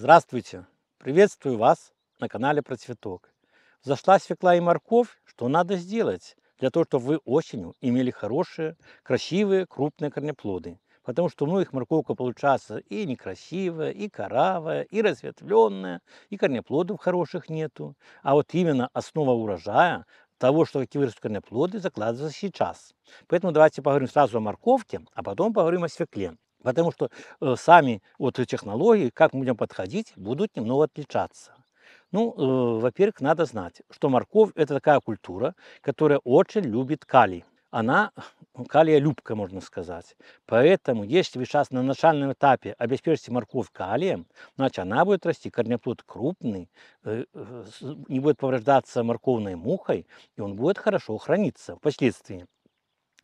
Здравствуйте! Приветствую вас на канале Про Цветок. Зашла свекла и морковь. Что надо сделать для того, чтобы вы осенью имели хорошие, красивые, крупные корнеплоды? Потому что у многих морковка получается и некрасивая, и коравая, и разветвленная, и корнеплодов хороших нету. А вот именно основа урожая того, что какие вырастут корнеплоды, закладывается сейчас. Поэтому давайте поговорим сразу о морковке, а потом поговорим о свекле. Потому что э, сами вот технологии, как мы будем подходить, будут немного отличаться. Ну, э, во-первых, надо знать, что морковь – это такая культура, которая очень любит калий. Она ну, калия любка, можно сказать. Поэтому, если вы сейчас на начальном этапе обеспечите морковь калием, значит, она будет расти, корнеплод крупный, э, э, не будет повреждаться морковной мухой, и он будет хорошо храниться впоследствии.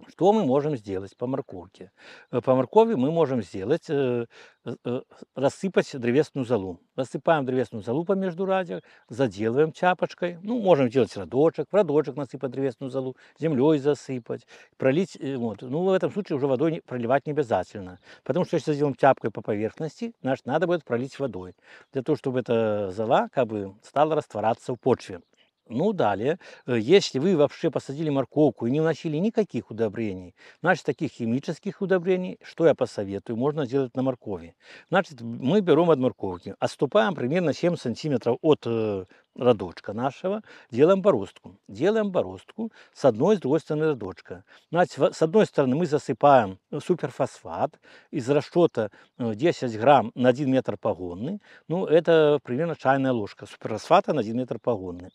Что мы можем сделать по морковке? Э, по моркови мы можем сделать, э, э, э, рассыпать древесную золу. Рассыпаем древесную золу по между междурадиях, заделываем чапочкой. Ну, можем делать родочек, в родочек насыпать древесную золу, землей засыпать, пролить. Э, вот. Ну, в этом случае уже водой не, проливать не обязательно. Потому что если сделаем тяпкой по поверхности, наш надо будет пролить водой. Для того, чтобы эта зола как бы стала растворяться в почве. Ну, далее, э, если вы вообще посадили морковку и не вносили никаких удобрений, значит, таких химических удобрений, что я посоветую, можно сделать на моркови. Значит, мы берем от морковки, отступаем примерно 7 сантиметров от э, родочка нашего, делаем бороздку. Делаем бороздку с одной и с другой стороны родочка. Значит, с одной стороны мы засыпаем э, суперфосфат из расчета 10 грамм на 1 метр погонный. Ну, это примерно чайная ложка суперфосфата на 1 метр погонный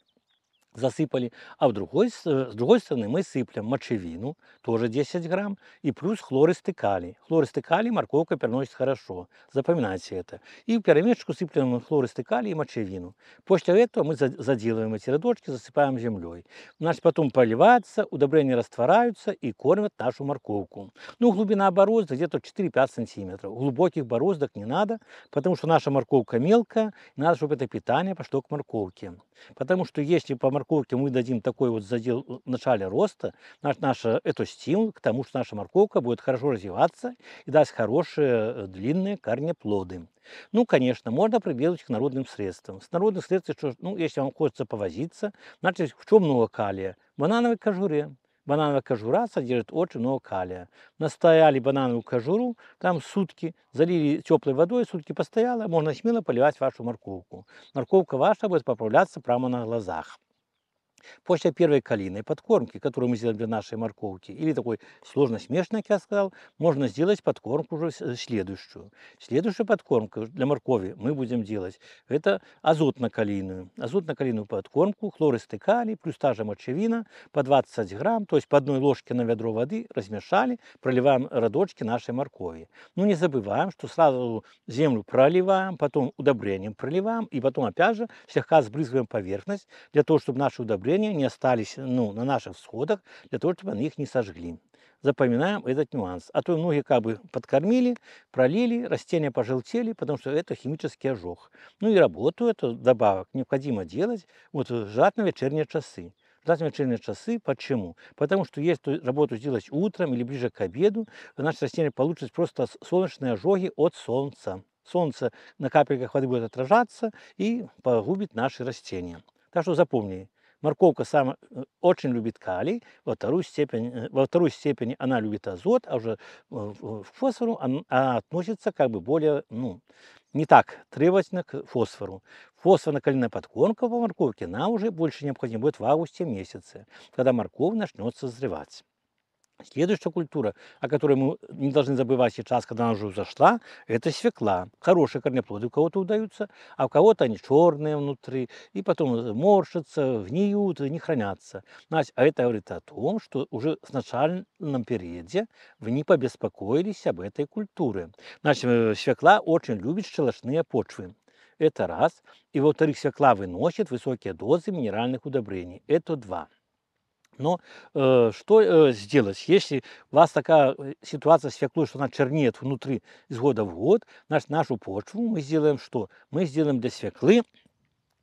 засыпали, а в другой, э, с другой стороны мы сыплем мочевину, тоже 10 грамм, и плюс хлористый калий. Хлористый калий морковка переносит хорошо, запоминайте это. И в пирамидочку сыплем хлористый калий и мочевину. После этого мы заделываем эти рядочки, засыпаем землей. Значит, потом поливается, удобрения растворяются и кормят нашу морковку. Ну, глубина борозды где-то 4-5 сантиметров. Глубоких бороздок не надо, потому что наша морковка мелкая, надо, чтобы это питание пошло к морковке. Потому что если по морковке мы дадим такой вот задел в э, начале роста, наш, наша, это стимул к тому, что наша морковка будет хорошо развиваться и даст хорошие э, длинные корнеплоды. Ну, конечно, можно прибегнуть к народным средствам. С народных средств, что, ну, если вам хочется повозиться, значит, в чем много калия? В банановой кожуре. Банановая кожура содержит очень много калия. Настояли банановую кожуру, там сутки, залили теплой водой, сутки постояла, можно смело поливать вашу морковку. Морковка ваша будет поправляться прямо на глазах. После первой калийной подкормки, которую мы сделали для нашей морковки, или такой сложно смешанной, как я сказал, можно сделать подкормку уже э, следующую. Следующую подкормку для моркови мы будем делать, это азотно-калийную. Азотно-калийную подкормку, хлористый калий, плюс та же мочевина, по 20 грамм, то есть по одной ложке на ведро воды размешали, проливаем родочки нашей моркови. Но ну, не забываем, что сразу землю проливаем, потом удобрением проливаем, и потом опять же слегка сбрызгиваем поверхность, для того, чтобы наши удобрения сожалению, не остались ну, на наших сходах, для того, чтобы они их не сожгли. Запоминаем этот нюанс. А то многие как бы подкормили, пролили, растения пожелтели, потому что это химический ожог. Ну и работу эту добавок необходимо делать вот э, на вечерние часы на вечерние часы. Почему? Потому что если работу сделать утром или ближе к обеду, наши растения получат просто солнечные ожоги от солнца. Солнце на капельках воды будет отражаться и погубит наши растения. Так что запомни, Морковка сама э, очень любит калий, во вторую степень, э, во второй степени она любит азот, а уже к э, фосфору она относится как бы более, ну, не так требовательно к фосфору. Фосфорно-калийная подкормка по морковке нам уже больше необходима будет в августе месяце, когда морковь начнет созревать. Следующая культура, о которой мы не должны забывать сейчас, когда она уже зашла, это свекла. Хорошие корнеплоды у кого-то удаются, а у кого-то они черные внутри, и потом э, морщатся, гниют, и не хранятся. Значит, а это говорит о том, что уже в начальном периоде вы не побеспокоились об этой культуре. Значит, э, свекла очень любит щелочные почвы. Это раз. И во-вторых, свекла выносит высокие дозы минеральных удобрений. Это два. Но э, что э, сделать? Если у вас такая э, ситуация с феклой, что она чернеет внутри из года в год, наш, нашу почву мы сделаем что? Мы сделаем для свеклы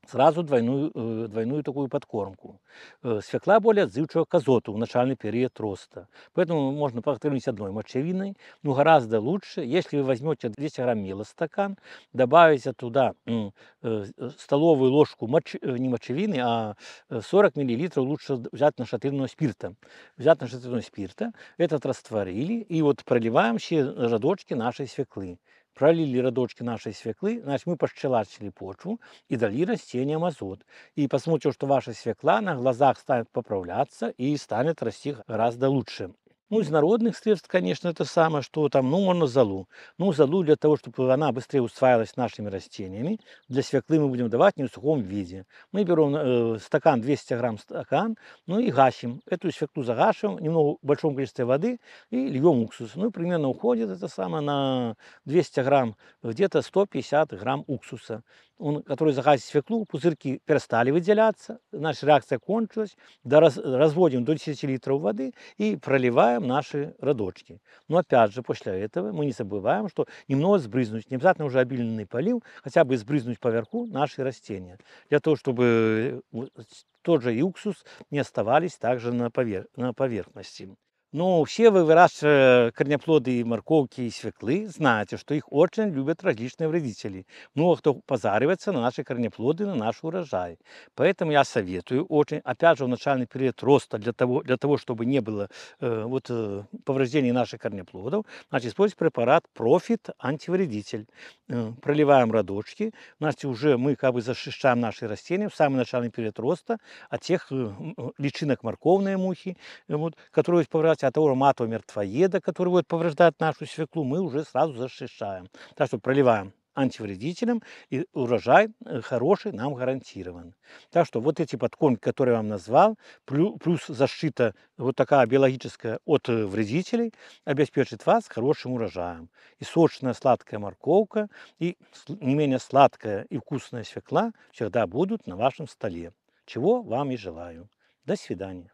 сразу двойную, э, двойную такую подкормку. Э, свекла более отзывчива к азоту в начальный период роста. Поэтому можно покормить одной мочевиной, но гораздо лучше, если вы возьмете 200 грамм мела стакан, добавите туда э, столовую ложку моч... не мочевины, а 40 миллилитров лучше взять на шатырного спирта. Взять на шатырного спирта, этот растворили и вот проливаем все родочки нашей свеклы пролили родочки нашей свеклы, значит, мы пощелачили почву и дали растениям азот. И посмотрите, что ваша свекла на глазах станет поправляться и станет расти гораздо лучше. Ну, из народных средств, конечно, это самое, что там, ну, можно залу, Ну, залу для того, чтобы она быстрее усваивалась нашими растениями. Для свеклы мы будем давать не в сухом виде. Мы берем э, стакан, 200 грамм стакан, ну и гасим. Эту свеклу загашиваем, немного в большом количестве воды и льем уксус. Ну, примерно уходит это самое на 200 грамм, где-то 150 грамм уксуса. Он, который загасит свеклу, пузырьки перестали выделяться, наша реакция кончилась. Раз, разводим до 10 литров воды и проливаем убираем наши родочки. Но опять же, после этого мы не забываем, что немного сбрызнуть, не обязательно уже обильный полив, хотя бы сбрызнуть поверху наши растения, для того, чтобы э, тот же и уксус не оставались также на, повер... на поверхности. Но ну, все вы выращиваете корнеплоды и морковки, и свеклы, знаете, что их очень любят различные вредители. Много ну, а кто позаривается на наши корнеплоды, на наш урожай. Поэтому я советую очень, опять же, в начальный период роста, для того, для того чтобы не было э, вот, э, повреждений наших корнеплодов, значит, использовать препарат Профит антивредитель. Э, проливаем родочки. значит, уже мы как бы защищаем наши растения в самый начальный период роста от тех э, э личинок морковной мухи, э, вот, которые повреждают от того же матового мертвоеда, который будет повреждать нашу свеклу, мы уже сразу защищаем. Так что проливаем антивредителям, и урожай э, хороший нам гарантирован. Так что вот эти подкормки, которые я вам назвал, плюс защита вот такая биологическая от э, вредителей, обеспечит вас хорошим урожаем. И сочная сладкая морковка, и не менее сладкая и вкусная свекла всегда будут на вашем столе. Чего вам и желаю. До свидания.